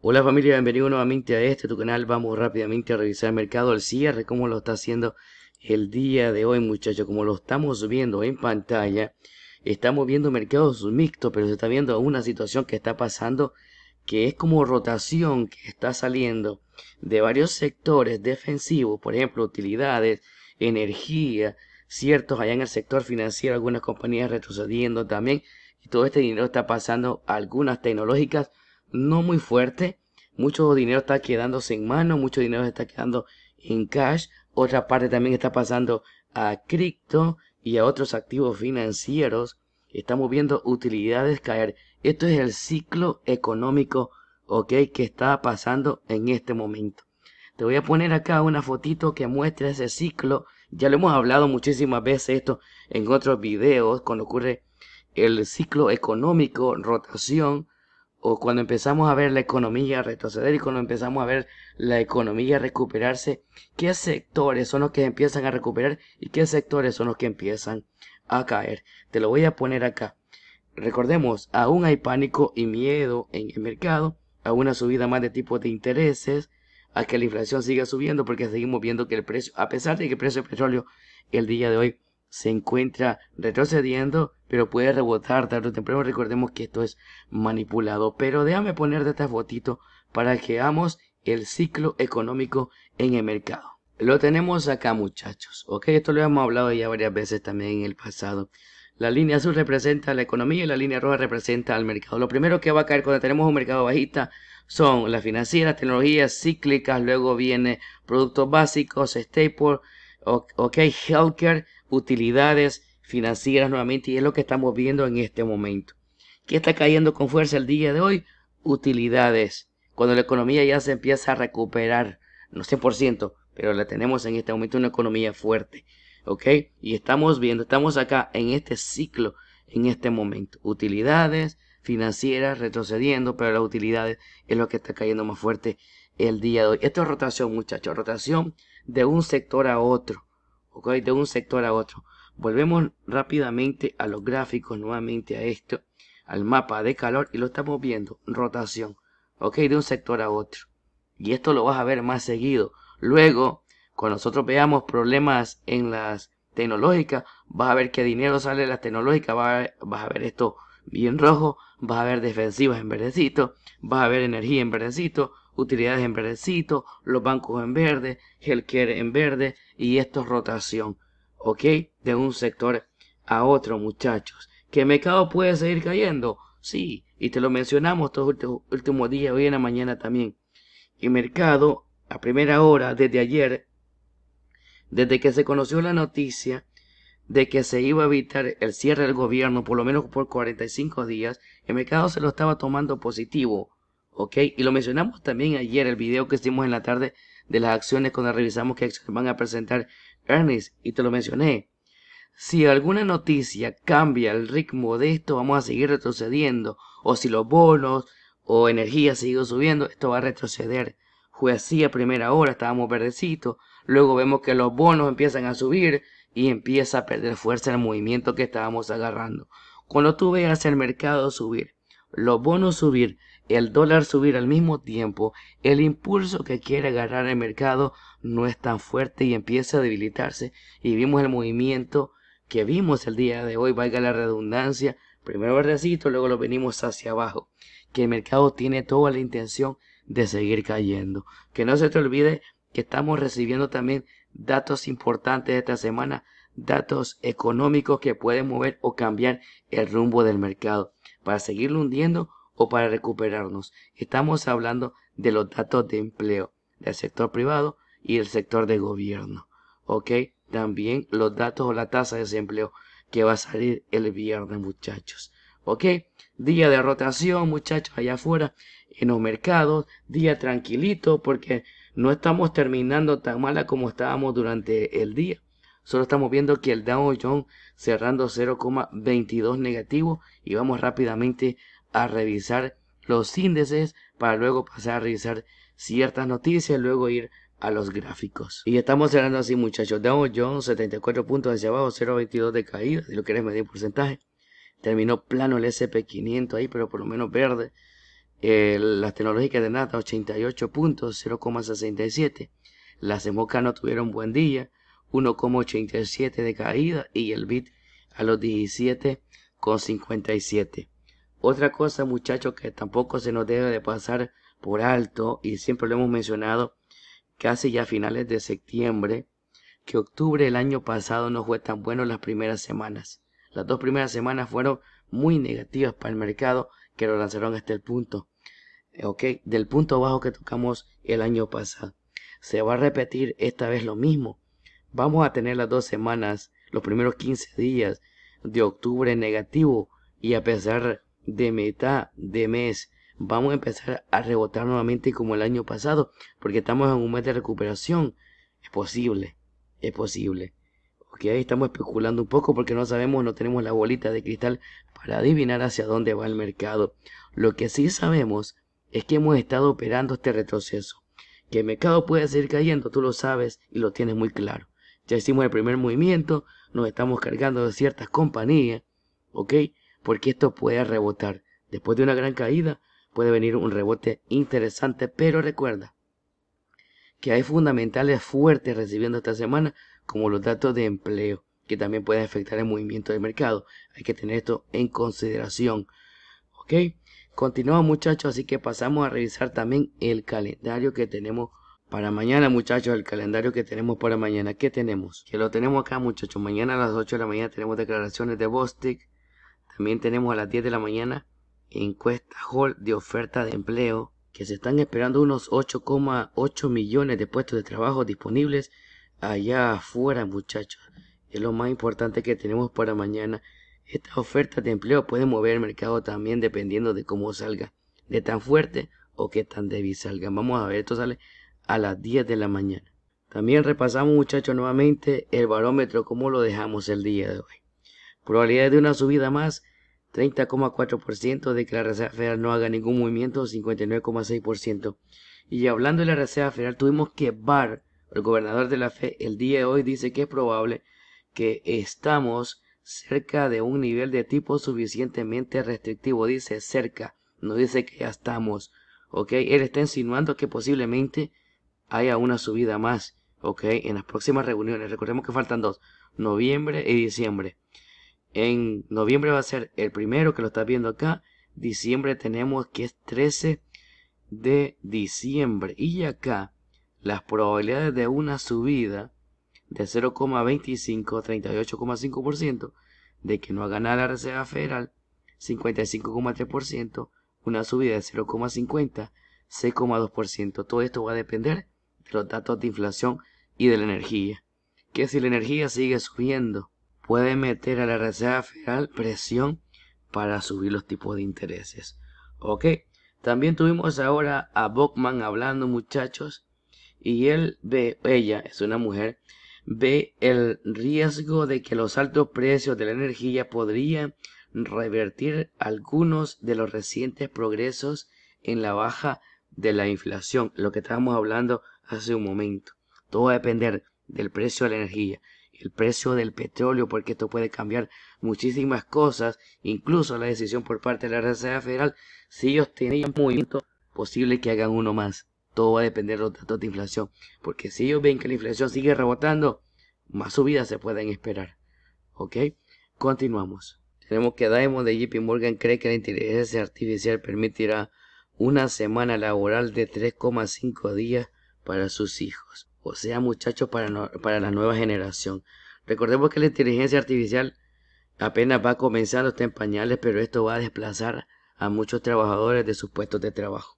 Hola familia, bienvenido nuevamente a este tu canal. Vamos rápidamente a revisar el mercado al cierre, cómo lo está haciendo el día de hoy, muchachos. Como lo estamos viendo en pantalla, estamos viendo mercados mixtos, pero se está viendo una situación que está pasando que es como rotación que está saliendo de varios sectores defensivos, por ejemplo, utilidades, energía, ciertos allá en el sector financiero, algunas compañías retrocediendo también. Y todo este dinero está pasando a algunas tecnológicas no muy fuerte. Mucho dinero está quedándose en mano, mucho dinero está quedando en cash. Otra parte también está pasando a cripto y a otros activos financieros. Estamos viendo utilidades caer. Esto es el ciclo económico, ok, que está pasando en este momento. Te voy a poner acá una fotito que muestra ese ciclo. Ya lo hemos hablado muchísimas veces esto en otros videos cuando ocurre el ciclo económico, rotación, o cuando empezamos a ver la economía retroceder y cuando empezamos a ver la economía recuperarse, qué sectores son los que empiezan a recuperar y qué sectores son los que empiezan a caer. Te lo voy a poner acá. Recordemos, aún hay pánico y miedo en el mercado, a una subida más de tipos de intereses, a que la inflación siga subiendo porque seguimos viendo que el precio, a pesar de que el precio del petróleo el día de hoy se encuentra retrocediendo, pero puede rebotar tarde o temprano. Recordemos que esto es manipulado. Pero déjame poner de estas para que veamos el ciclo económico en el mercado. Lo tenemos acá muchachos, ok, esto lo hemos hablado ya varias veces también en el pasado. La línea azul representa la economía y la línea roja representa al mercado. Lo primero que va a caer cuando tenemos un mercado bajista son las financieras, tecnologías cíclicas, luego viene productos básicos, staples, ok, healthcare, utilidades financieras nuevamente y es lo que estamos viendo en este momento. ¿Qué está cayendo con fuerza el día de hoy? Utilidades. Cuando la economía ya se empieza a recuperar, no por sé ciento pero la tenemos en este momento una economía fuerte. ¿Ok? Y estamos viendo, estamos acá en este ciclo, en este momento. Utilidades financieras retrocediendo, pero las utilidades es lo que está cayendo más fuerte el día de hoy. Esto es rotación, muchachos. Rotación de un sector a otro de un sector a otro volvemos rápidamente a los gráficos nuevamente a esto al mapa de calor y lo estamos viendo rotación ok de un sector a otro y esto lo vas a ver más seguido luego cuando nosotros veamos problemas en las tecnológicas vas a ver que dinero sale de las tecnológicas vas a ver, vas a ver esto bien rojo vas a ver defensivas en verdecito vas a ver energía en verdecito utilidades en verdecito, los bancos en verde, healthcare en verde y esto es rotación, ¿ok? De un sector a otro, muchachos. ¿Que el mercado puede seguir cayendo? Sí, y te lo mencionamos estos últimos días, hoy en la mañana también. El mercado, a primera hora, desde ayer, desde que se conoció la noticia de que se iba a evitar el cierre del gobierno, por lo menos por 45 días, el mercado se lo estaba tomando positivo ¿ok? Y lo mencionamos también ayer, el video que hicimos en la tarde de las acciones cuando revisamos qué acciones van a presentar Ernest, y te lo mencioné. Si alguna noticia cambia el ritmo de esto, vamos a seguir retrocediendo. O si los bonos o energía siguen subiendo, esto va a retroceder. Fue así a primera hora, estábamos verdecitos. Luego vemos que los bonos empiezan a subir y empieza a perder fuerza el movimiento que estábamos agarrando. Cuando tú veas el mercado subir, los bonos subir el dólar subir al mismo tiempo, el impulso que quiere agarrar el mercado no es tan fuerte y empieza a debilitarse. Y vimos el movimiento que vimos el día de hoy, valga la redundancia, primero verdecito, luego lo venimos hacia abajo, que el mercado tiene toda la intención de seguir cayendo. Que no se te olvide que estamos recibiendo también datos importantes esta semana, datos económicos que pueden mover o cambiar el rumbo del mercado para seguir hundiendo o para recuperarnos. Estamos hablando de los datos de empleo del sector privado y el sector de gobierno. ¿Ok? También los datos o la tasa de desempleo que va a salir el viernes, muchachos. ¿Ok? Día de rotación, muchachos, allá afuera, en los mercados. Día tranquilito porque no estamos terminando tan mala como estábamos durante el día. Solo estamos viendo que el Dow Jones cerrando 0,22 negativo y vamos rápidamente a revisar los índices para luego pasar a revisar ciertas noticias, luego ir a los gráficos. Y estamos cerrando así, muchachos. Dow Jones 74 puntos hacia abajo, 0.22 de caída, si lo quieres medir porcentaje. Terminó plano el SP500 ahí, pero por lo menos verde. las tecnológicas de Nata 88 puntos, 0,67. Las de no tuvieron buen día, 1,87 de caída y el BIT a los 17,57. Otra cosa, muchachos, que tampoco se nos debe de pasar por alto, y siempre lo hemos mencionado, casi ya a finales de septiembre, que octubre del año pasado no fue tan bueno las primeras semanas. Las dos primeras semanas fueron muy negativas para el mercado que lo lanzaron hasta el punto. Ok, del punto bajo que tocamos el año pasado. Se va a repetir esta vez lo mismo. Vamos a tener las dos semanas, los primeros 15 días de octubre negativo y a pesar de meta, de mes vamos a empezar a rebotar nuevamente como el año pasado, porque estamos en un mes de recuperación. Es posible, es posible. Ok, estamos especulando un poco porque no sabemos, no tenemos la bolita de cristal para adivinar hacia dónde va el mercado. Lo que sí sabemos es que hemos estado operando este retroceso. Que el mercado puede seguir cayendo, tú lo sabes y lo tienes muy claro. Ya hicimos el primer movimiento, nos estamos cargando de ciertas compañías, ¿ok? porque esto puede rebotar. Después de una gran caída puede venir un rebote interesante, pero recuerda que hay fundamentales fuertes recibiendo esta semana, como los datos de empleo, que también pueden afectar el movimiento del mercado. Hay que tener esto en consideración. ¿Ok? Continuamos muchachos, así que pasamos a revisar también el calendario que tenemos para mañana, muchachos, el calendario que tenemos para mañana. ¿Qué tenemos? Que lo tenemos acá, muchachos. Mañana a las 8 de la mañana tenemos declaraciones de Bostic. También tenemos a las 10 de la mañana encuesta Hall de oferta de empleo, que se están esperando unos 8,8 millones de puestos de trabajo disponibles allá afuera, muchachos. Es lo más importante que tenemos para mañana. Estas ofertas de empleo pueden mover el mercado también dependiendo de cómo salga, de tan fuerte o que tan débil salga. Vamos a ver, esto sale a las 10 de la mañana. También repasamos, muchachos, nuevamente el barómetro, cómo lo dejamos el día de hoy. Probabilidad de una subida más, 30,4% de que la Reserva Federal no haga ningún movimiento, 59,6%. Y hablando de la Reserva Federal, tuvimos que bar el gobernador de la Fed, el día de hoy dice que es probable que estamos cerca de un nivel de tipo suficientemente restrictivo. Dice cerca, no dice que ya estamos. ¿Ok? Él está insinuando que posiblemente haya una subida más. ¿Ok? En las próximas reuniones. Recordemos que faltan dos. Noviembre y diciembre. En noviembre va a ser el primero que lo estás viendo acá. Diciembre tenemos que es 13 de diciembre. Y acá las probabilidades de una subida de 0,25, 38,5%, de que no haga nada la Reserva Federal, 55,3%, una subida de 0,50, 6,2%. Todo esto va a depender de los datos de inflación y de la energía. Que si la energía sigue subiendo puede meter a la Reserva Federal presión para subir los tipos de intereses. Ok, también tuvimos ahora a Bokman hablando, muchachos, y él ve, ella es una mujer, ve el riesgo de que los altos precios de la energía podrían revertir algunos de los recientes progresos en la baja de la inflación, lo que estábamos hablando hace un momento. Todo va a depender del precio de la energía el precio del petróleo, porque esto puede cambiar muchísimas cosas, incluso la decisión por parte de la Reserva Federal, si ellos tienen movimiento, posible que hagan uno más. Todo va a depender de los datos de inflación, porque si ellos ven que la inflación sigue rebotando, más subidas se pueden esperar. ¿Ok? Continuamos. Tenemos que Diamond de JP Morgan cree que la inteligencia artificial permitirá una semana laboral de 3,5 días para sus hijos o sea muchachos para, para la nueva generación. Recordemos que la inteligencia artificial apenas va comenzando, está en pañales, pero esto va a desplazar a muchos trabajadores de sus puestos de trabajo.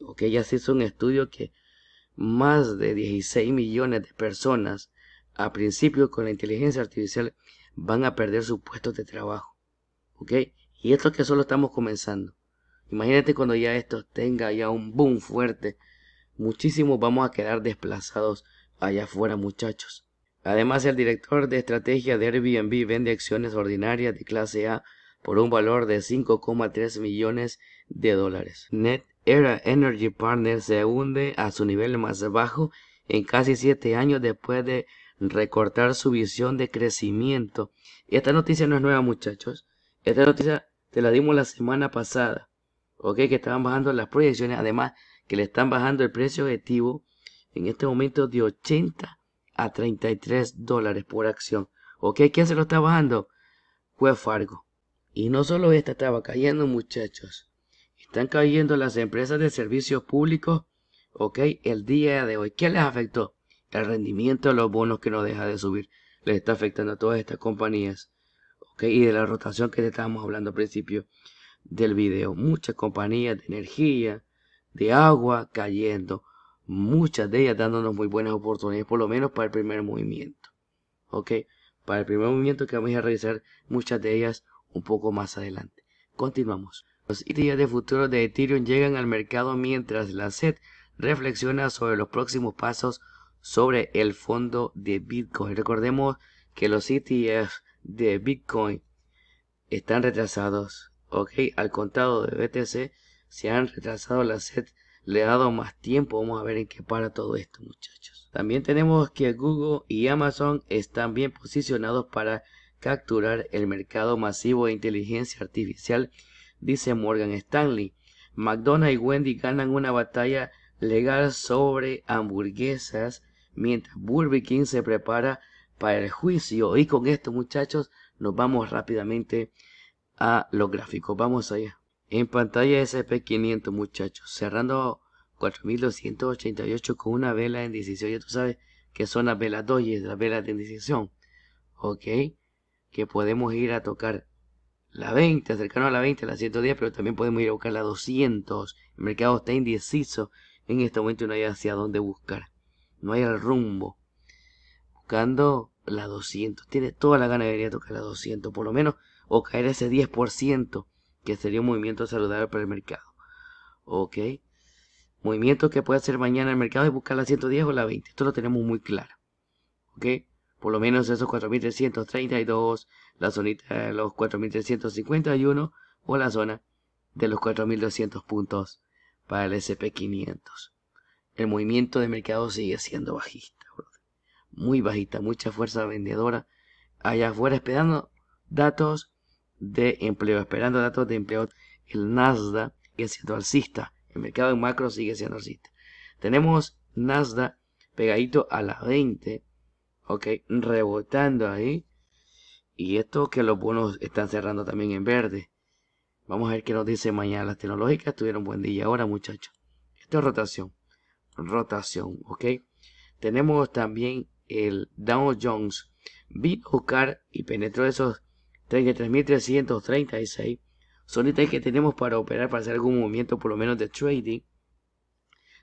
Ok, ya se hizo un estudio que más de 16 millones de personas a principio con la inteligencia artificial van a perder sus puestos de trabajo. ¿Ok? Y esto es que solo estamos comenzando. Imagínate cuando ya esto tenga ya un boom fuerte Muchísimos vamos a quedar desplazados allá afuera, muchachos. Además, el director de estrategia de Airbnb vende acciones ordinarias de clase A por un valor de 5,3 millones de dólares. Net Era Energy Partners se hunde a su nivel más bajo en casi 7 años después de recortar su visión de crecimiento. Y esta noticia no es nueva, muchachos. Esta noticia te la dimos la semana pasada. Ok, que estaban bajando las proyecciones. Además, que le están bajando el precio objetivo en este momento de 80 a 33 dólares por acción. ¿Ok? ¿Quién se lo está bajando? Juez Fargo. Y no solo esta estaba cayendo, muchachos. Están cayendo las empresas de servicios públicos, ¿ok? El día de hoy. ¿Qué les afectó? El rendimiento de los bonos que no deja de subir. Les está afectando a todas estas compañías. ¿Ok? Y de la rotación que te estábamos hablando al principio del video. Muchas compañías de energía, de agua cayendo, muchas de ellas dándonos muy buenas oportunidades, por lo menos para el primer movimiento. ¿Ok? Para el primer movimiento que vamos a realizar muchas de ellas un poco más adelante. Continuamos. Los ETF de futuro de Ethereum llegan al mercado mientras la SED reflexiona sobre los próximos pasos sobre el fondo de Bitcoin. Recordemos que los ETF de Bitcoin están retrasados, ok, al contado de BTC se han retrasado la set le ha dado más tiempo. Vamos a ver en qué para todo esto, muchachos. También tenemos que Google y Amazon están bien posicionados para capturar el mercado masivo de inteligencia artificial, dice Morgan Stanley. McDonald's y Wendy ganan una batalla legal sobre hamburguesas, mientras Burger King se prepara para el juicio. Y con esto, muchachos, nos vamos rápidamente a los gráficos. Vamos allá. En pantalla SP500 muchachos, cerrando 4288 con una vela en decisión. Ya tú sabes que son las velas doyes, las velas de decisión. Ok, que podemos ir a tocar la 20, cercano a la 20, a la 110, pero también podemos ir a buscar la 200. El mercado está indeciso. En este momento no hay hacia dónde buscar. No hay el rumbo. Buscando la 200. Tiene toda la gana de ir a tocar la 200, por lo menos, o caer ese 10% que sería un movimiento saludable para el mercado. ¿Ok? Movimiento que puede hacer mañana el mercado Y buscar la 110 o la 20. Esto lo tenemos muy claro. ¿Ok? Por lo menos esos 4.332, la zona de los 4.351 o la zona de los 4.200 puntos para el SP500. El movimiento de mercado sigue siendo bajista, Muy bajista, mucha fuerza vendedora allá afuera esperando datos de empleo. Esperando datos de empleo, el Nasdaq sigue siendo alcista. El mercado en macro sigue siendo alcista. Tenemos Nasda pegadito a las 20, ok, rebotando ahí. Y esto que los bonos están cerrando también en verde. Vamos a ver qué nos dice mañana. Las tecnológicas tuvieron buen día ahora, muchachos. Esto es rotación. Rotación, ok. Tenemos también el Dow Jones. Bit o buscar y penetró esos 33.336 sonitas que tenemos para operar, para hacer algún movimiento por lo menos de trading.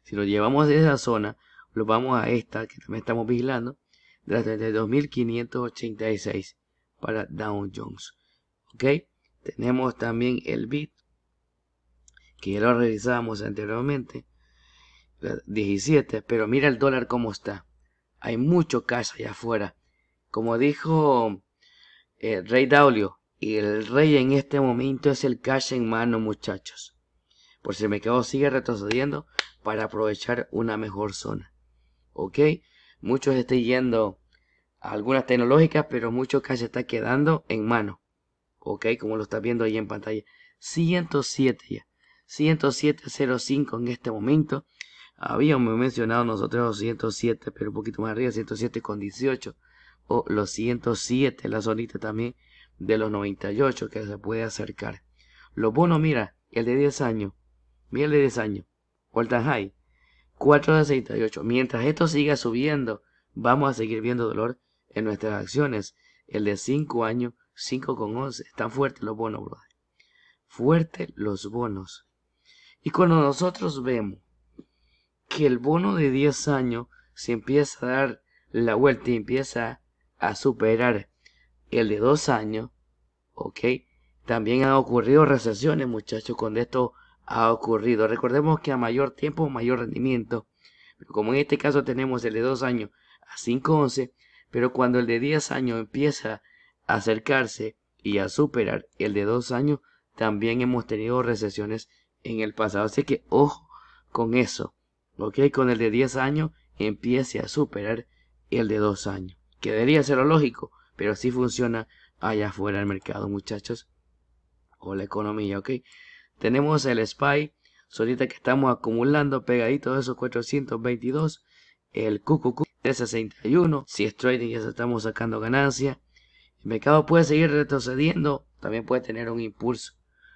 Si nos llevamos de esa zona, lo vamos a esta que también estamos vigilando, de las 32.586 para Dow Jones. ¿Ok? Tenemos también el BIT, que ya lo revisábamos anteriormente, 17, pero mira el dólar cómo está. Hay mucho cash allá afuera. Como dijo eh, rey Daulio y el rey en este momento es el cash en mano, muchachos. Por si me mercado sigue retrocediendo para aprovechar una mejor zona. ¿Ok? Muchos están yendo a algunas tecnológicas, pero mucho cash está quedando en mano. ¿Ok? Como lo está viendo ahí en pantalla. 107 ya. 107.05 en este momento. Habíamos mencionado nosotros 107, pero un poquito más arriba, 107 con 18 o los 107, la zonita también de los 98 que se puede acercar. Los bonos, mira, el de 10 años, mira el de 10 años, all high, 4 de 68. Mientras esto siga subiendo, vamos a seguir viendo dolor en nuestras acciones. El de 5 años, 5 con 11. Están fuertes los bonos, brother. Fuertes los bonos. Y cuando nosotros vemos que el bono de 10 años se empieza a dar la vuelta y empieza a superar el de dos años, ¿ok? También han ocurrido recesiones, muchachos, cuando esto ha ocurrido. Recordemos que a mayor tiempo, mayor rendimiento. como en este caso tenemos el de dos años a 5.11, pero cuando el de 10 años empieza a acercarse y a superar el de dos años, también hemos tenido recesiones en el pasado. Así que ojo con eso. ¿Ok? Con el de 10 años empiece a superar el de dos años que debería ser lo lógico, pero si funciona allá afuera el mercado, muchachos, o la economía, ¿ok? Tenemos el SPY, solita que estamos acumulando pegadito de esos 422, el QQQ de 61, si es trading ya estamos sacando ganancia, el mercado puede seguir retrocediendo, también puede tener un impulso,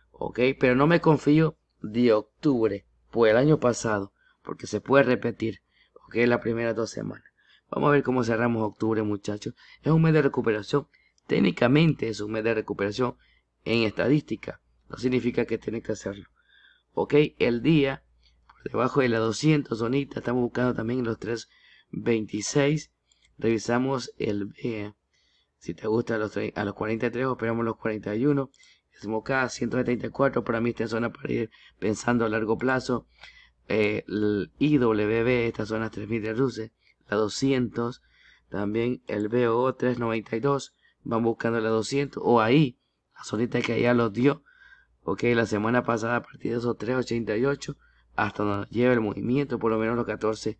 ¿ok? Pero no me confío de octubre, pues el año pasado, porque se puede repetir, ¿ok? Las primeras dos semanas. Vamos a ver cómo cerramos octubre, muchachos. Es un mes de recuperación. Técnicamente es un mes de recuperación en estadística. No significa que tiene que hacerlo. Ok, el día por debajo de la 200 sonita. Estamos buscando también los 326. Revisamos el... B. Eh, si te gusta a los, 43, operamos los 41. Hacemos cada 174. Para mí esta zona para ir pensando a largo plazo. Eh, el IWB, esta zona 3000 de luces la 200, también el BO 392, van buscando la 200 o ahí, la solita que ya los dio, ok, la semana pasada a partir de esos 388 hasta donde lleva el movimiento, por lo menos los 14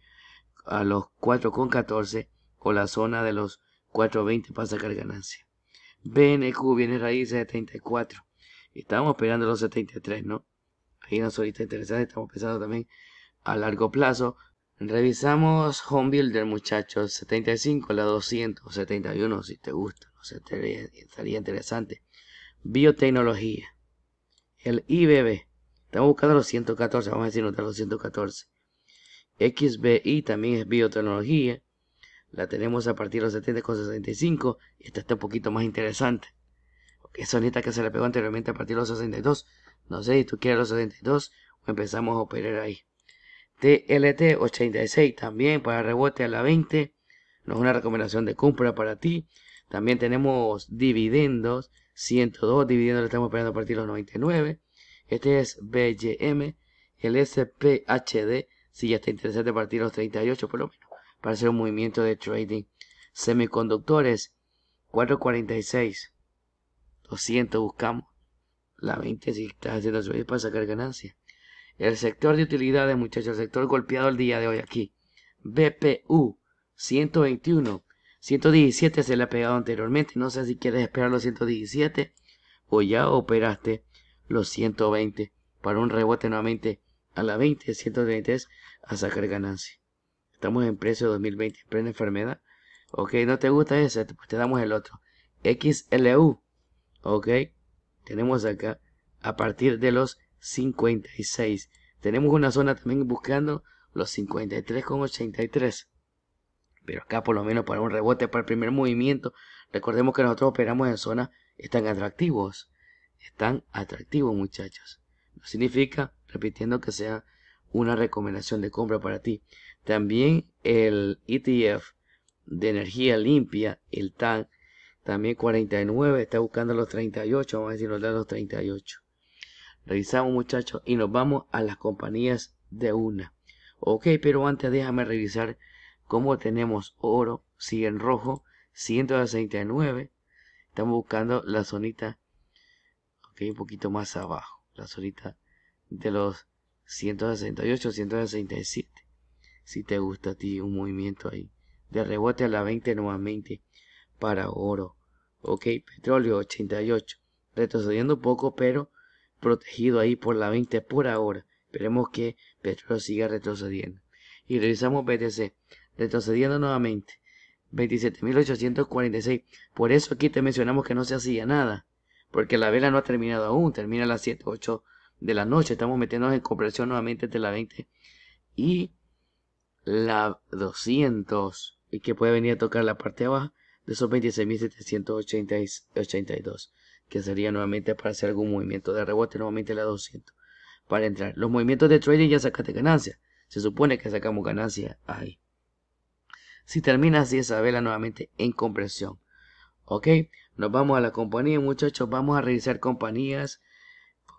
a los 4 con 14 o la zona de los 420 para sacar ganancia. BNQ, viene raíz de 34. Estamos esperando los 73, ¿no? hay una solita interesante, estamos pensando también a largo plazo Revisamos Home Builder, muchachos. 75, la 271 si te gusta. estaría, interesante. Biotecnología. El IBB. Estamos buscando los 114, vamos a decir, los 114. XBI también es biotecnología. La tenemos a partir de los 70 con 65. Esta está un poquito más interesante. porque sonita que se le pegó anteriormente a partir de los 62. No sé si tú quieres los 62 o empezamos a operar ahí. TLT 86 también para rebote a la 20. No es una recomendación de compra para ti. También tenemos dividendos 102. Dividendos estamos esperando a partir de los 99. Este es BGM El SPHD si ya está interesante a partir los 38 por lo menos. Para hacer un movimiento de trading. Semiconductores 446. 200 buscamos. La 20 si estás haciendo subir para sacar ganancias. El sector de utilidades, muchachos, el sector golpeado el día de hoy aquí. BPU 121. 117 se le ha pegado anteriormente. No sé si quieres esperar los 117 o ya operaste los 120 para un rebote nuevamente a la 20, 123 a sacar ganancia. Estamos en precio 2020, plena enfermedad. Ok, no te gusta ese, pues te damos el otro. XLU. Ok, tenemos acá a partir de los 56. Tenemos una zona también buscando los 53,83. Pero acá por lo menos para un rebote, para el primer movimiento. Recordemos que nosotros operamos en zonas están atractivos. Están atractivos muchachos. No significa, repitiendo, que sea una recomendación de compra para ti. También el ETF de energía limpia, el TAN, también 49, está buscando los 38, vamos a decir, los 38. Revisamos, muchachos, y nos vamos a las compañías de una. Ok, pero antes déjame revisar cómo tenemos oro, sigue en rojo, 169. Estamos buscando la zonita, ok, un poquito más abajo, la zonita de los 168, 167. Si te gusta a ti un movimiento ahí. De rebote a la 20 nuevamente para oro. Ok, petróleo 88. Retrocediendo un poco, pero protegido ahí por la 20 por ahora. Esperemos que petróleo siga retrocediendo. Y revisamos BTC, retrocediendo nuevamente. 27.846. Por eso aquí te mencionamos que no se hacía nada. Porque la vela no ha terminado aún. Termina a las 7, 8 de la noche. Estamos metiéndonos en compresión nuevamente entre la 20 y la 200. Y que puede venir a tocar la parte de abajo de esos 26.782 que sería nuevamente para hacer algún movimiento de rebote, nuevamente la 200 para entrar. Los movimientos de trading ya sacaste ganancia. Se supone que sacamos ganancia ahí. Si terminas así esa vela nuevamente en compresión. Ok, nos vamos a la compañía muchachos. Vamos a revisar compañías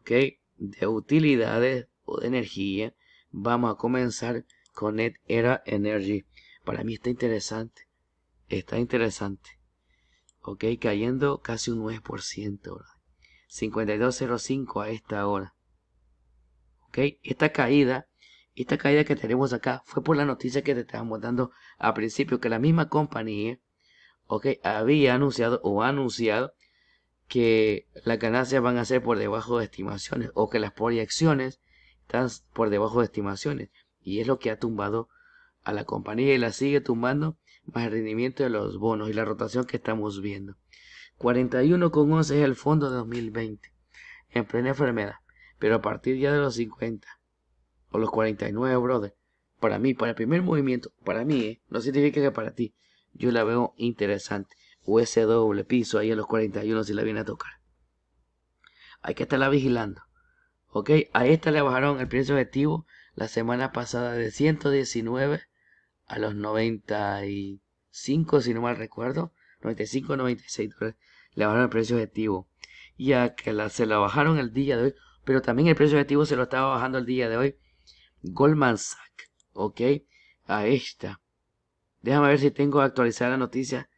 ok, de utilidades o de energía. Vamos a comenzar con Net Era Energy. Para mí está interesante. Está interesante ok, cayendo casi un 9%, 52.05 a esta hora. ¿Ok? Esta caída, esta caída que tenemos acá fue por la noticia que te estábamos dando al principio, que la misma compañía, ¿ok? Había anunciado o ha anunciado que las ganancias van a ser por debajo de estimaciones o que las proyecciones están por debajo de estimaciones. Y es lo que ha tumbado a la compañía y la sigue tumbando más rendimiento de los bonos y la rotación que estamos viendo. 41,11 es el fondo de 2020, en plena enfermedad, pero a partir ya de los 50 o los 49, brother, para mí, para el primer movimiento, para mí, eh, no significa que para ti, yo la veo interesante. O ese doble piso ahí a los 41 si la viene a tocar. Hay que estarla vigilando. Ok, a esta le bajaron el precio objetivo la semana pasada de 119 a los 95, si no mal recuerdo, 95, 96 dólares, le bajaron el precio objetivo. Y a que la, se la bajaron el día de hoy, pero también el precio objetivo se lo estaba bajando el día de hoy. Goldman Sachs, ok, a esta. Déjame ver si tengo actualizada la noticia,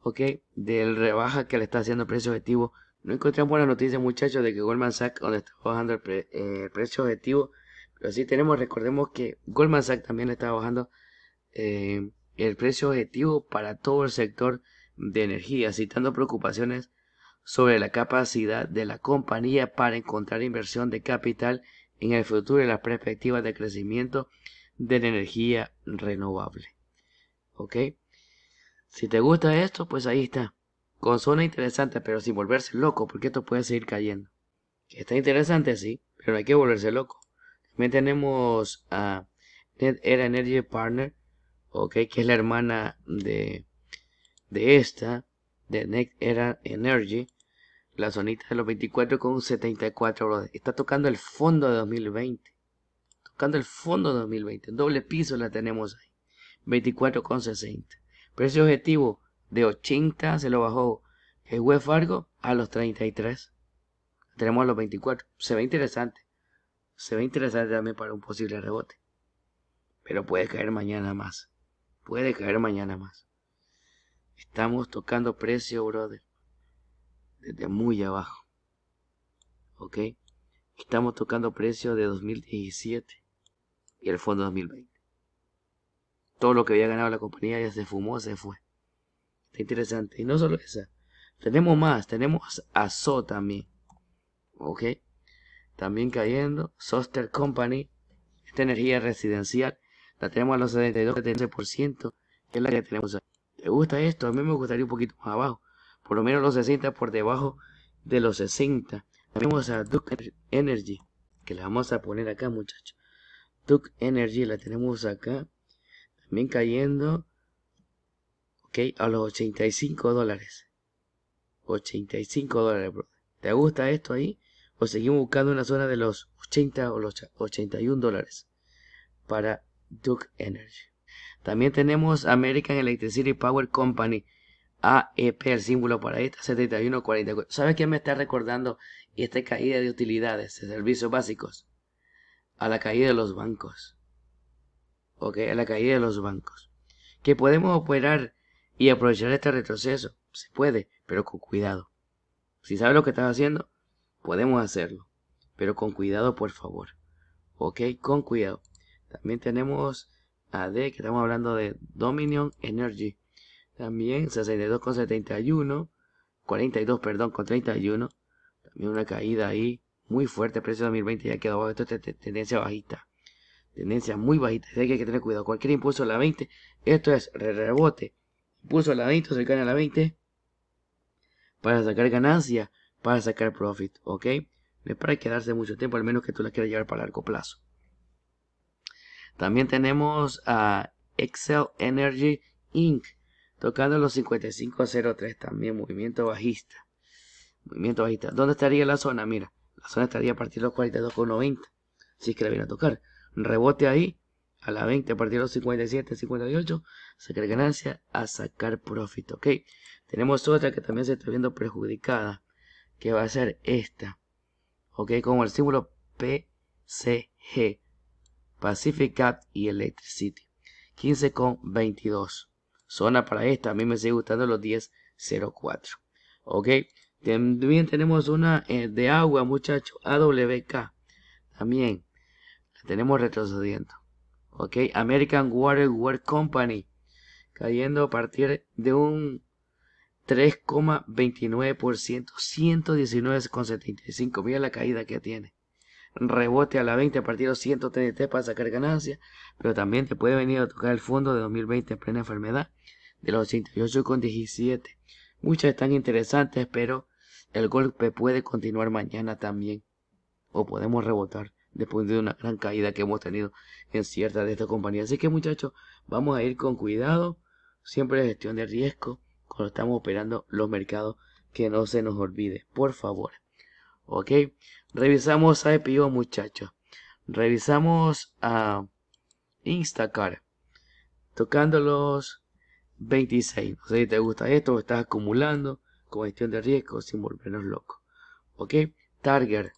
ok, del rebaja que le está haciendo el precio objetivo. No encontré buena noticia, muchachos, de que Goldman Sachs, donde está bajando eh, el, precio objetivo, pero sí tenemos, recordemos que Goldman Sachs también le está bajando eh, el precio objetivo para todo el sector de energía, citando preocupaciones sobre la capacidad de la compañía para encontrar inversión de capital en el futuro y las perspectivas de crecimiento de la energía renovable. ¿Ok? Si te gusta esto, pues ahí está. Con zona interesante, pero sin volverse loco, porque esto puede seguir cayendo. Está interesante, sí, pero hay que volverse loco. También tenemos a Net Era Energy Partner, ¿ok? Que es la hermana de, de esta, de Next Era Energy. La sonita de los 24 con 74 Está tocando el fondo de 2020. Tocando el fondo de 2020. Doble piso la tenemos ahí. 24 con 60. Precio objetivo de 80 se lo bajó el web Fargo a los 33. Tenemos a los 24. Se ve interesante. Se ve interesante también para un posible rebote. Pero puede caer mañana más. Puede caer mañana más. Estamos tocando precio, brother. Desde muy abajo. ¿Ok? Estamos tocando precio de 2017 y el fondo 2020. Todo lo que había ganado la compañía ya se fumó, se fue. Está interesante. Y no solo esa. Tenemos más. Tenemos a SO también. ¿Ok? También cayendo. Soster Company. Esta energía residencial la tenemos a los 72%. que es la que tenemos ¿Te gusta esto? A mí me gustaría un poquito más abajo, por lo menos los 60 por debajo de los 60. Tenemos a Duke Energy, que la vamos a poner acá muchachos. Duke Energy la tenemos acá, también cayendo, ok, a los 85 dólares. 85 dólares, bro. ¿Te gusta esto ahí? O seguimos buscando una zona de los 80 o los 81 dólares para Duke Energy. También tenemos American Electricity Power Company, AEP, el símbolo para esta, 7144. ¿Sabes qué me está recordando esta caída de utilidades, de servicios básicos? A la caída de los bancos. Ok, a la caída de los bancos. Que podemos operar y aprovechar este retroceso. Se puede, pero con cuidado. Si sabes lo que estás haciendo, podemos hacerlo. Pero con cuidado, por favor. Ok, con cuidado. También tenemos AD, que estamos hablando de Dominion Energy. También 62,71, 42, perdón, con 31. También una caída ahí muy fuerte. precio de 2020 ya quedó bajo. Esto es tendencia bajita. Tendencia muy bajita. que hay que tener cuidado. Cualquier impulso a la 20. Esto es rebote. Impulso a la 20, cercana a la 20. Para sacar ganancia, para sacar profit. ¿Ok? No es para quedarse mucho tiempo, al menos que tú la quieras llevar para largo plazo. También tenemos a Excel Energy Inc. Tocando los 5503 también, movimiento bajista. Movimiento bajista. ¿Dónde estaría la zona? Mira, la zona estaría a partir de los 42,90. Si es que la viene a tocar. Rebote ahí, a la 20, a partir de los 57, 58. Sacar ganancia, a sacar profit. Ok. Tenemos otra que también se está viendo perjudicada. Que va a ser esta. Ok, con el símbolo PCG. Pacific Cat y Electricity. 15,22. Zona para esta. A mí me sigue gustando los 10,04. Ok. También tenemos una eh, de agua, muchachos. AWK. También. La tenemos retrocediendo. Ok. American Water Works Company. Cayendo a partir de un 3,29%. 119,75. Mira la caída que tiene rebote a la 20 a partir de 133 para sacar ganancias, pero también te puede venir a tocar el fondo de 2020 en plena enfermedad de los con 88,17. Muchas están interesantes, pero el golpe puede continuar mañana también, o podemos rebotar después de una gran caída que hemos tenido en ciertas de estas compañías. Así que muchachos, vamos a ir con cuidado, siempre gestión de riesgo cuando estamos operando los mercados, que no se nos olvide, por favor. ¿Ok? Revisamos a EpiO oh, muchachos. Revisamos a Instacart. Tocando los 26. si te gusta esto, estás acumulando con gestión de riesgo sin volvernos locos. ¿Ok? Target.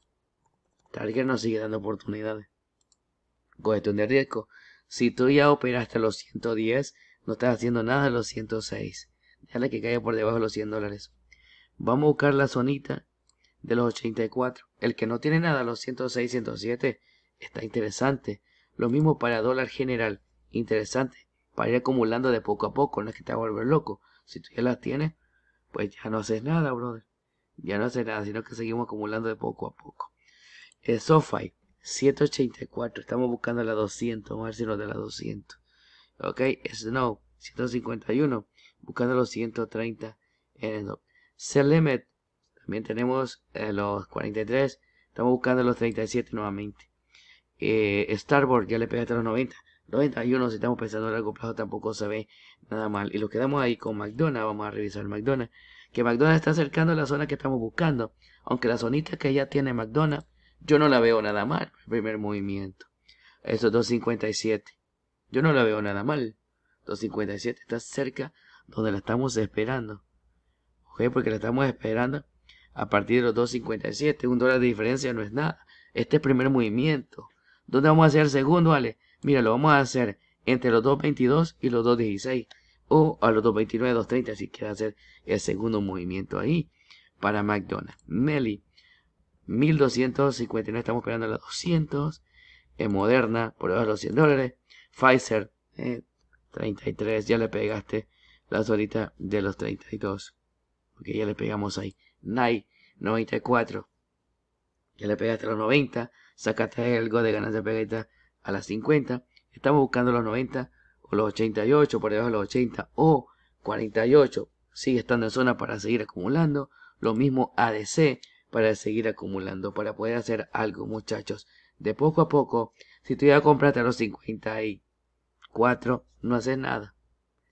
Target nos sigue dando oportunidades. Con gestión de riesgo. Si tú ya operaste los 110, no estás haciendo nada de los 106. Déjale que caiga por debajo de los 100 dólares. Vamos a buscar la zonita de los 84. El que no tiene nada, los 106, 107, está interesante. Lo mismo para dólar general, interesante. Para ir acumulando de poco a poco, no es que te va a volver loco. Si tú ya las tienes, pues ya no haces nada, brother. Ya no haces nada, sino que seguimos acumulando de poco a poco. El SoFi, 184. Estamos buscando la 200. Vamos a ver si nos da la 200. Ok, Snow, 151. Buscando los 130 en el Selemet, también tenemos eh, los 43. Estamos buscando los 37 nuevamente. Eh, Starboard ya le pegaste a los 90. 91 si estamos pensando a largo plazo tampoco se ve nada mal. Y lo quedamos ahí con McDonald's. Vamos a revisar McDonald's. Que McDonald's está acercando la zona que estamos buscando. Aunque la zonita que ya tiene McDonald's, yo no la veo nada mal. primer movimiento. Eso es 257. Yo no la veo nada mal. 257 está cerca donde la estamos esperando. Ok, porque la estamos esperando a partir de los 2.57. Un dólar de diferencia no es nada. Este es el primer movimiento. ¿Dónde vamos a hacer el segundo, Ale? Mira, lo vamos a hacer entre los 2.22 y los 2.16. O a los 2.29, 2.30 si quieres hacer el segundo movimiento ahí. Para McDonald's. Meli. 1259, estamos esperando a los 200. En Moderna, por debajo de los 100 dólares. Pfizer, 33, eh, ya le pegaste la solita de los 32. Ok, ya le pegamos ahí. Nike 94, ya le pegaste a los 90, sacaste algo de ganancia pegar a las 50, estamos buscando los 90 o los 88, por debajo de los 80 o 48, sigue estando en zona para seguir acumulando, lo mismo ADC para seguir acumulando, para poder hacer algo muchachos, de poco a poco, si tú ya compraste a los 54, no haces nada,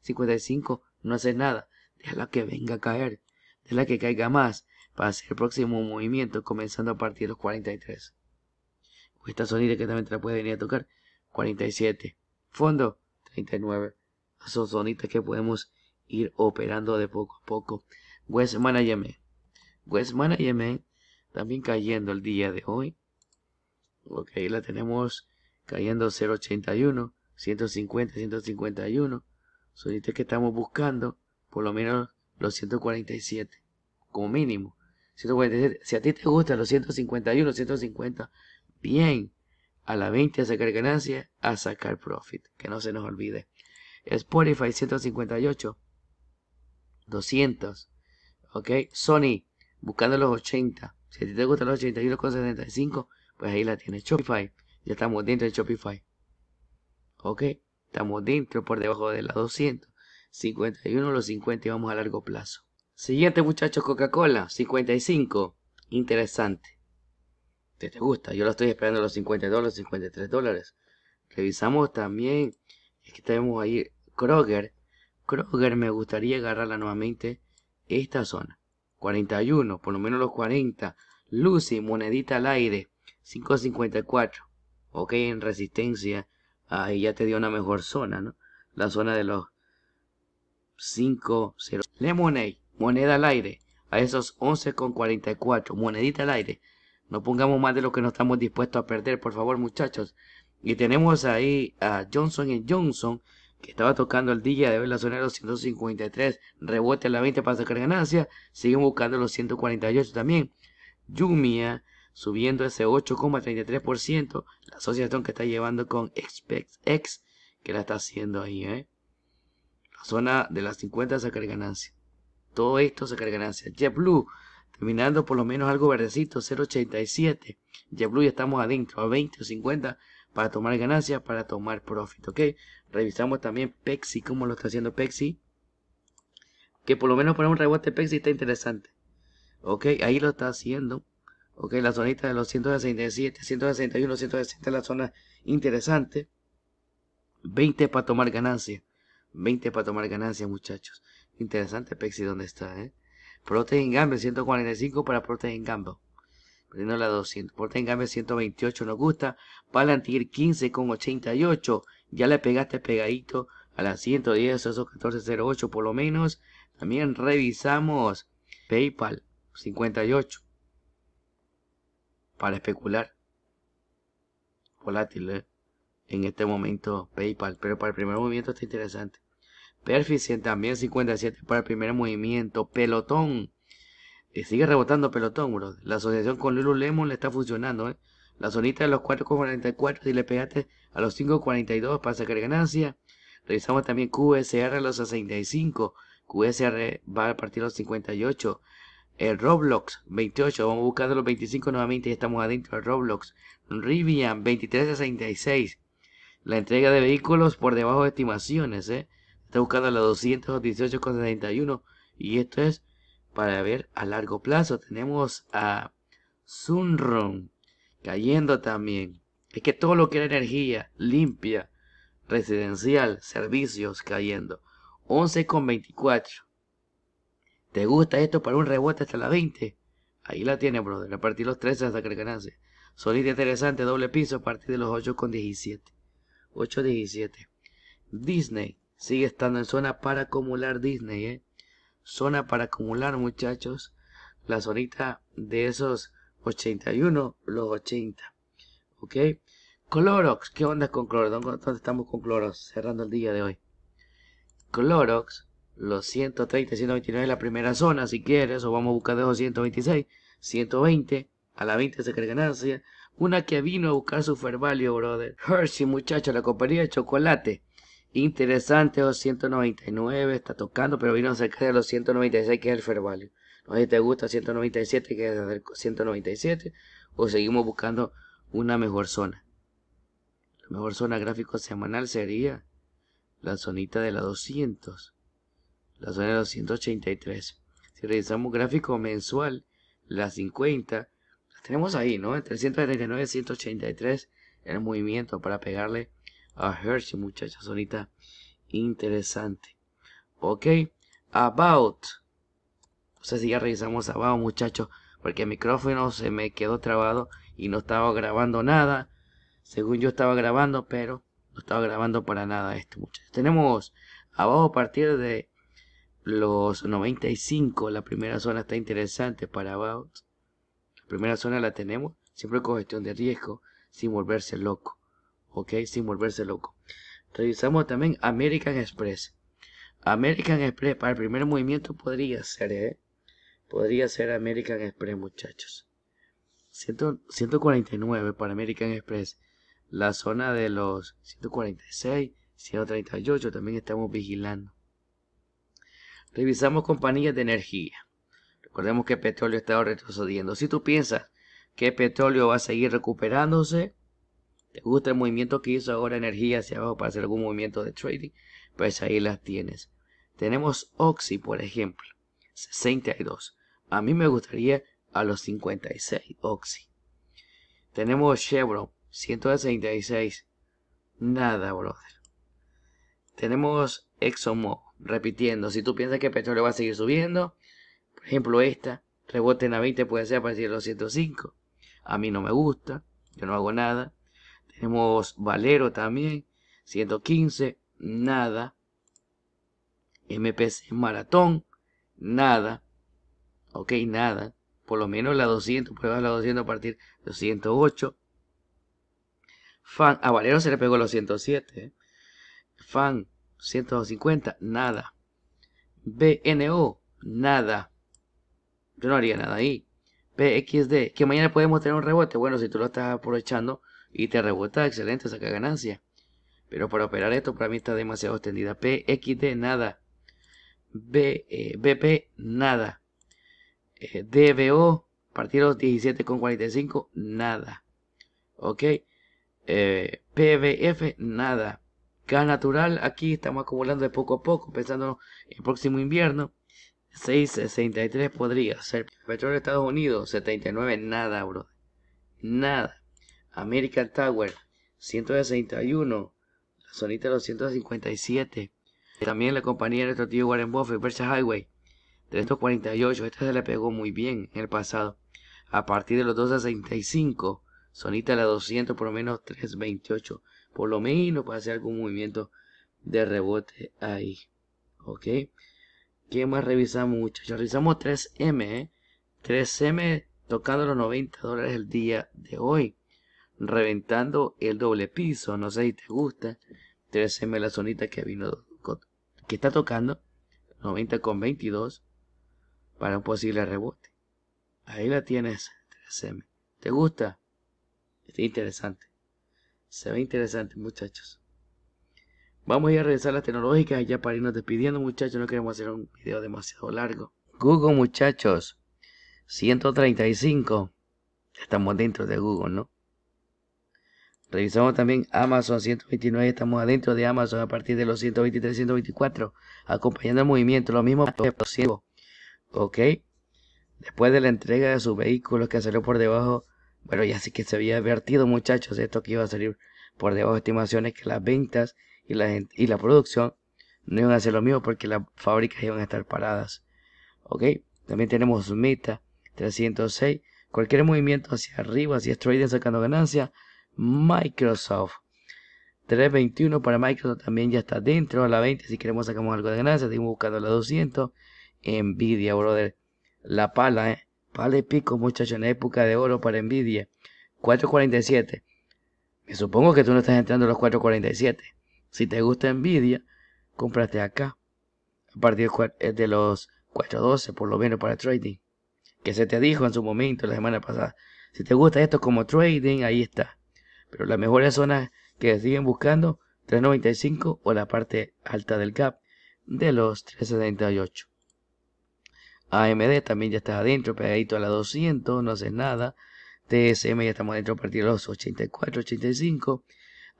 55, no haces nada, déjala que venga a caer, de la que caiga más para hacer el próximo movimiento comenzando a partir de los 43. Esta sonita que también te la puede venir a tocar. 47. Fondo 39. Son sonitas que podemos ir operando de poco a poco. West Management. West Management también cayendo el día de hoy. Ok, la tenemos cayendo 0.81, 150, 151. Sonitas que estamos buscando, por lo menos los 147, como mínimo. 147. Si a ti te gustan los 151, 150, bien. A la 20 a sacar ganancias a sacar profit. Que no se nos olvide. Spotify 158, 200. Ok, Sony buscando los 80. Si a ti te gustan los 81,75, pues ahí la tienes. Shopify, ya estamos dentro de Shopify. Ok, estamos dentro por debajo de la 200. 51 los 50 y vamos a largo plazo. Siguiente muchachos, Coca-Cola, 55. Interesante. ¿Te, ¿Te gusta? Yo lo estoy esperando los 52, los 53 dólares. Revisamos también, es que tenemos ahí Kroger. Kroger me gustaría agarrarla nuevamente esta zona. 41, por lo menos los 40. Lucy, monedita al aire, 554. Ok, en resistencia. Ahí ya te dio una mejor zona, ¿no? La zona de los 5, 0. Lemonade, moneda al aire. A esos 11,44, monedita al aire. No pongamos más de lo que no estamos dispuestos a perder, por favor, muchachos. Y tenemos ahí a Johnson Johnson, que estaba tocando el día de ver la zona de los 153, rebote a la 20 para sacar ganancia, siguen buscando los 148 también. Yumia subiendo ese 8,33%, la asociación que está llevando con X que la está haciendo ahí, ¿eh? zona de las 50 sacar ganancia. Todo esto sacar ganancia. blue terminando por lo menos algo verdecito, 0.87. JetBlue ya estamos adentro, a 20 o 50 para tomar ganancia para tomar profit, ¿ok? Revisamos también pexi cómo lo está haciendo pexi Que por lo menos para un rebote pexi está interesante. ¿Ok? Ahí lo está haciendo. ¿Ok? La zonita de los 167, 161, 160 la zona interesante. 20 para tomar ganancia 20 para tomar ganancias, muchachos. Interesante Pexi, dónde está, ¿eh? Protein Gamble, 145 para Protein Gamble. prendiendo la 200. Protein Gamble, 128 nos gusta. Palantir, 15,88. Ya le pegaste pegadito a la 110, esos 1408 por lo menos. También revisamos PayPal, 58. Para especular. Volátil, ¿eh? en este momento PayPal, pero para el primer movimiento está interesante. Perficient también 57 para el primer movimiento. Pelotón. Eh, sigue rebotando pelotón, La asociación con Lulu Lemon le está funcionando, ¿eh? La zonita de los 4,44 si le pegaste a los 5,42 para sacar ganancia. Revisamos también QSR a los 65. QSR va a partir de los 58. El Roblox 28. Vamos buscando los 25 nuevamente y estamos adentro de Roblox. Rivian 23 a la entrega de vehículos por debajo de estimaciones, ¿eh? Está buscando la 218,71. Y esto es para ver a largo plazo. Tenemos a Sunrun cayendo también. Es que todo lo que era energía limpia, residencial, servicios cayendo. 11,24. ¿Te gusta esto para un rebote hasta la 20? Ahí la tiene, brother. A partir de los 13 hasta que ganancia. Solita interesante, doble piso a partir de los 8,17. 8.17. Disney. Sigue estando en zona para acumular Disney, ¿eh? Zona para acumular, muchachos. La zonita de esos 81, los 80. ¿Ok? Clorox. ¿Qué onda con Clorox? ¿Dónde estamos con Clorox? Cerrando el día de hoy. Clorox. Los 130, 129 la primera zona, si quieres. O vamos a buscar de 126, 120. A la 20 se crea ganancia. Una que vino a buscar su Fervalio, brother. Hershey, muchacho, la compañía de chocolate. Interesante, 299, está tocando, pero vino cerca de los 196, que es el Fervalio. No sé si te gusta 197, que es el 197, o seguimos buscando una mejor zona. La mejor zona gráfico semanal sería la zonita de la 200, la zona de 283. Si revisamos gráfico mensual, la 50, tenemos ahí, ¿no? Entre 183 el movimiento para pegarle a Hershey, muchachos. Sonita interesante. Ok, about. No sé si ya revisamos abajo, muchachos, porque el micrófono se me quedó trabado y no estaba grabando nada. Según yo estaba grabando, pero no estaba grabando para nada esto, muchachos. Tenemos abajo a partir de los 95, la primera zona está interesante para about primera zona la tenemos, siempre con gestión de riesgo, sin volverse loco. ¿Ok? Sin volverse loco. Revisamos también American Express. American Express para el primer movimiento podría ser, ¿eh? Podría ser American Express, muchachos. 149 para American Express. La zona de los 146, 138 también estamos vigilando. Revisamos compañías de energía. Recordemos que el petróleo está retrocediendo. Si tú piensas que el petróleo va a seguir recuperándose, te gusta el movimiento que hizo ahora energía hacia abajo para hacer algún movimiento de trading, pues ahí las tienes. Tenemos Oxy, por ejemplo, 62. A mí me gustaría a los 56 Oxy. Tenemos Chevron, 166. Nada, brother. Tenemos ExxonMobil, repitiendo, si tú piensas que el petróleo va a seguir subiendo, por ejemplo, esta, rebote en a 20 puede ser a partir de los 105. A mí no me gusta, yo no hago nada. Tenemos Valero también, 115, nada. MPC Maratón, nada. Ok, nada. Por lo menos la 200, prueba la 200 a partir de los 108. Fan, a Valero se le pegó los 107. ¿eh? Fan, 150, nada. BNO, nada. Yo no haría nada ahí. PXD, que mañana podemos tener un rebote. Bueno, si tú lo estás aprovechando y te rebota, excelente, saca ganancia. Pero para operar esto, para mí está demasiado extendida. PXD, nada. B, eh, BP, nada. DBO, partidos 17,45, nada. Ok. Eh, PBF, nada. Gas natural, aquí estamos acumulando de poco a poco, pensando en el próximo invierno. 6.63 podría ser. Petróleo de Estados Unidos, 79, nada, bro. Nada. American Tower, 161. La 257 También la compañía de nuestro tío Warren Buffett, Berkshire Highway, 348. Esta se le pegó muy bien en el pasado. A partir de los 265, Sonita la 200, por lo menos 328. Por lo menos para hacer algún movimiento de rebote ahí. ¿Ok? ¿Qué más revisamos, Ya Revisamos 3M, 3 ¿eh? 3M tocando los 90 dólares el día de hoy. Reventando el doble piso. No sé si te gusta. 3M la zonita que vino que está tocando. 90 con 22 para un posible rebote. Ahí la tienes, 3M. ¿Te gusta? Está interesante. Se ve interesante, muchachos. Vamos a ir a revisar las tecnológicas ya para irnos despidiendo, muchachos. No queremos hacer un video demasiado largo. Google, muchachos. 135. Estamos dentro de Google, ¿no? Revisamos también Amazon 129. Estamos adentro de Amazon a partir de los 123, 124. Acompañando el movimiento. Lo mismo. Ok. Después de la entrega de sus vehículos que salió por debajo. Bueno, ya sí que se había advertido, muchachos. Esto que iba a salir por debajo estimaciones que las ventas y la, y la producción no iban a hacer lo mismo porque las fábricas iban a estar paradas. ¿Ok? También tenemos Meta 306. Cualquier movimiento hacia arriba, hacia Strader sacando ganancia, Microsoft 321 para Microsoft también ya está dentro. A la 20, si queremos sacamos algo de ganancia. estamos buscando la 200. Nvidia, brother. La pala, ¿eh? Pala y pico, muchachos, en época de oro para Nvidia. 447. Me supongo que tú no estás entrando a los 447. Si te gusta Nvidia, cómprate acá. A partir de los 4.12, por lo menos para trading. Que se te dijo en su momento la semana pasada. Si te gusta esto como trading, ahí está. Pero las mejores zonas que siguen buscando, 3.95 o la parte alta del gap de los 3.78. AMD también ya está adentro, pegadito a la 200, no hace nada. TSM ya estamos adentro a partir de los 84, 85.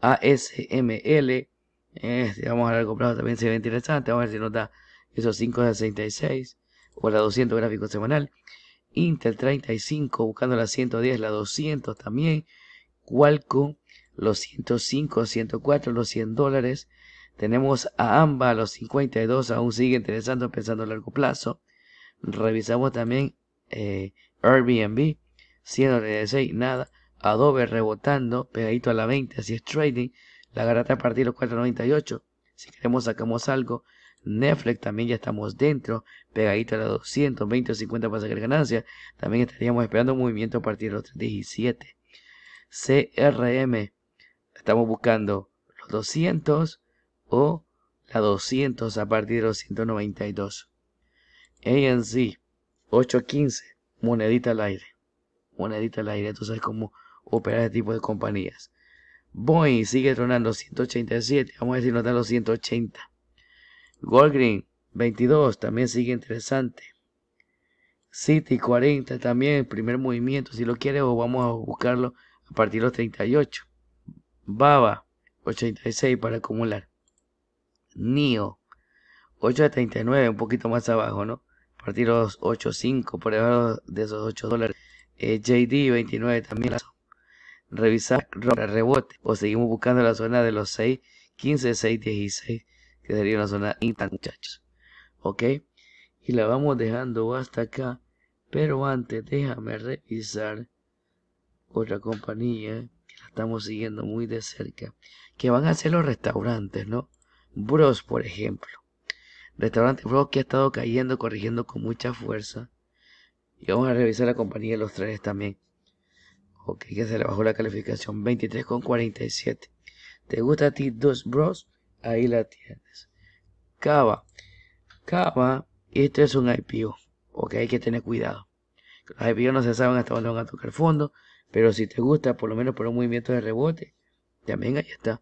ASML eh, vamos a largo plazo también se ve interesante. Vamos a ver si nos da esos 5.66 o la 200 gráfico semanal. Intel 35 buscando la 110, la 200 también. Qualcomm los 105, 104, los 100 dólares. Tenemos a AMBA los 52, aún sigue interesante pensando a largo plazo. Revisamos también eh, Airbnb, 136, nada. Adobe rebotando, pegadito a la 20, así es trading. La garata a partir de los 4.98. Si queremos sacamos algo. Netflix también ya estamos dentro, pegadita a los 220 o 50 para sacar ganancias. También estaríamos esperando movimiento a partir de los 317. CRM, estamos buscando los 200 o la 200 a partir de los 192. ANC, 815, monedita al aire. Monedita al aire, tú sabes cómo operar este tipo de compañías. Boeing sigue tronando 187, vamos a decir, nos da los 180. Goldgreen 22, también sigue interesante. City 40, también primer movimiento, si lo quieres o vamos a buscarlo a partir de los 38. Baba 86 para acumular. NIO 839 un poquito más abajo, ¿no? A partir de los 8.5, por debajo de esos 8 dólares. Eh, JD 29 también revisar rebote o seguimos buscando la zona de los 6, 15, 6, 16 que sería una zona intacta muchachos ok y la vamos dejando hasta acá pero antes déjame revisar otra compañía que la estamos siguiendo muy de cerca que van a ser los restaurantes no Bros por ejemplo restaurante Bros que ha estado cayendo corrigiendo con mucha fuerza y vamos a revisar la compañía de los tres también que se le bajó la calificación 23,47. ¿Te gusta a ti dos Bros? Ahí la tienes. Cava. Cava, esto es un IPO. Ok, hay que tener cuidado. Los IPO no se saben hasta dónde van a tocar fondo. Pero si te gusta, por lo menos por un movimiento de rebote, también ahí está.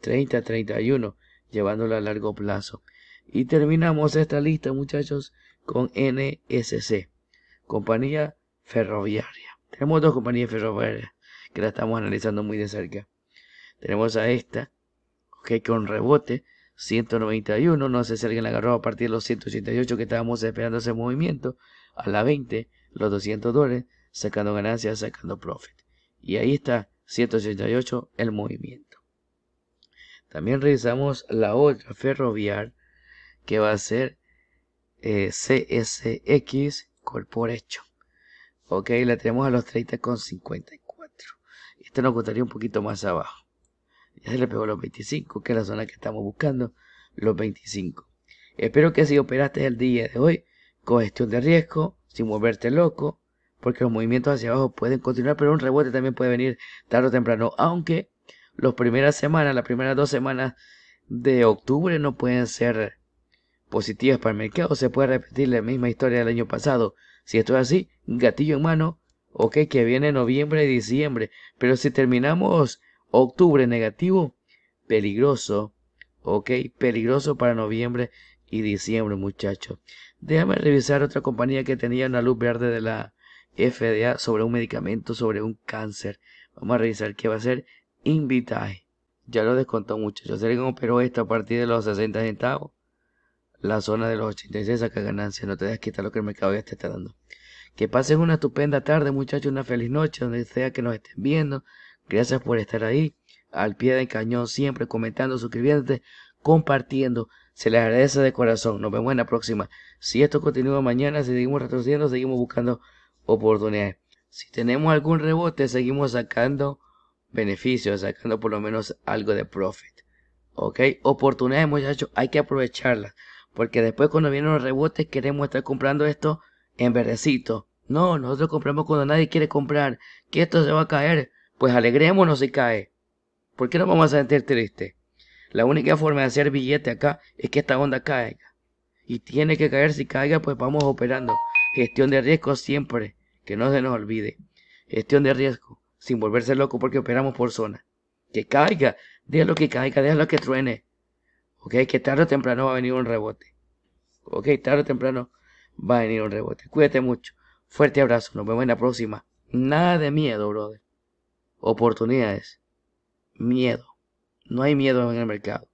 30, 31, llevándolo a largo plazo. Y terminamos esta lista, muchachos, con NSC, Compañía Ferroviaria. Tenemos dos compañías ferroviarias que la estamos analizando muy de cerca. Tenemos a esta, que con rebote, 191, no sé si alguien la agarró a partir de los 188 que estábamos esperando ese movimiento, a la 20, los 200 dólares, sacando ganancias, sacando profit. Y ahí está, 188, el movimiento. También revisamos la otra ferroviar, que va a ser eh, CSX Corporation. Ok, la tenemos a los 30,54. Esto nos gustaría un poquito más abajo. Ya se le pegó los 25, que es la zona que estamos buscando, los 25. Espero que si operaste el día de hoy, con gestión de riesgo, sin volverte loco, porque los movimientos hacia abajo pueden continuar, pero un rebote también puede venir tarde o temprano, aunque las primeras semanas, las primeras dos semanas de octubre no pueden ser positivas para el mercado, se puede repetir la misma historia del año pasado, si esto es así, gatillo en mano, ok, que viene noviembre y diciembre, pero si terminamos octubre negativo, peligroso, ok, peligroso para noviembre y diciembre, muchachos. Déjame revisar otra compañía que tenía una luz verde de la FDA sobre un medicamento, sobre un cáncer. Vamos a revisar qué va a ser Invitae. Ya lo descontó muchachos. Se le operó esto a partir de los 60 centavos la zona de los 86 saca ganancias. No te dejes quitar lo que el mercado ya te está dando. Que pases una estupenda tarde, muchachos. Una feliz noche, donde sea que nos estén viendo. Gracias por estar ahí, al pie del cañón, siempre comentando, suscribiéndote, compartiendo. Se les agradece de corazón. Nos vemos en la próxima. Si esto continúa mañana, si seguimos retrocediendo, seguimos buscando oportunidades. Si tenemos algún rebote, seguimos sacando beneficios, sacando por lo menos algo de profit. ¿Ok? Oportunidades, muchachos, hay que aprovecharlas. Porque después cuando vienen los rebotes queremos estar comprando esto en verdecito. No, nosotros compramos cuando nadie quiere comprar. Que esto se va a caer. Pues alegrémonos si cae. ¿Por qué nos vamos a sentir tristes? La única forma de hacer billete acá es que esta onda caiga. Y tiene que caer si caiga, pues vamos operando. Gestión de riesgo siempre. Que no se nos olvide. Gestión de riesgo. Sin volverse loco porque operamos por zona. Que caiga. lo que caiga, lo que truene. ¿ok? Que tarde o temprano va a venir un rebote, ¿ok? Tarde o temprano va a venir un rebote. Cuídate mucho. Fuerte abrazo. Nos vemos en la próxima. Nada de miedo, brother. Oportunidades. Miedo. No hay miedo en el mercado.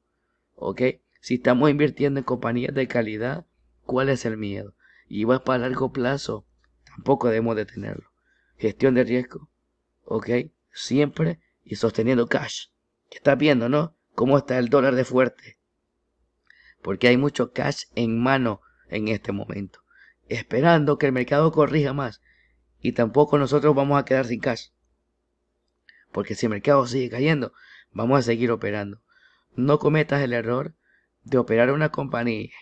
¿Ok? Si estamos invirtiendo en compañías de calidad, ¿cuál es el miedo? Y vas para largo plazo, tampoco debemos de tenerlo. Gestión de riesgo. ¿Ok? Siempre y sosteniendo cash. Estás viendo, ¿no? Cómo está el dólar de fuerte porque hay mucho cash en mano en este momento, esperando que el mercado corrija más. Y tampoco nosotros vamos a quedar sin cash. Porque si el mercado sigue cayendo, vamos a seguir operando. No cometas el error de operar una compañía,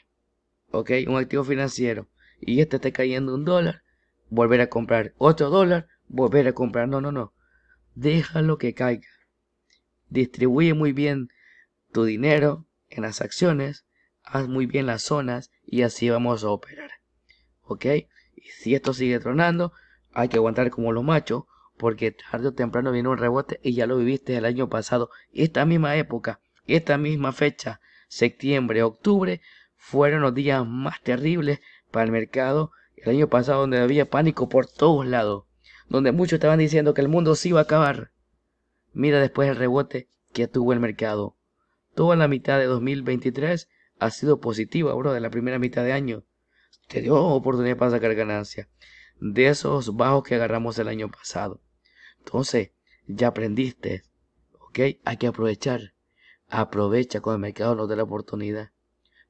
¿ok? Un activo financiero y este esté cayendo un dólar, volver a comprar otro dólar, volver a comprar. No, no, no. Déjalo que caiga. Distribuye muy bien tu dinero en las acciones haz muy bien las zonas y así vamos a operar. ¿Ok? Y si esto sigue tronando, hay que aguantar como los machos, porque tarde o temprano viene un rebote y ya lo viviste el año pasado. Esta misma época, esta misma fecha, septiembre, octubre, fueron los días más terribles para el mercado el año pasado donde había pánico por todos lados, donde muchos estaban diciendo que el mundo se iba a acabar. Mira después el rebote que tuvo el mercado. en la mitad de 2023 ha sido positiva, bro, de la primera mitad de año. Te dio oportunidad para sacar ganancia de esos bajos que agarramos el año pasado. Entonces, ya aprendiste, ¿ok? Hay que aprovechar. Aprovecha con el mercado nos dé la oportunidad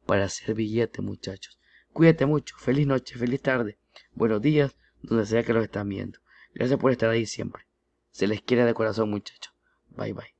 para hacer billetes, muchachos. Cuídate mucho. Feliz noche, feliz tarde. Buenos días, donde sea que los están viendo. Gracias por estar ahí siempre. Se les quiere de corazón, muchachos. Bye, bye.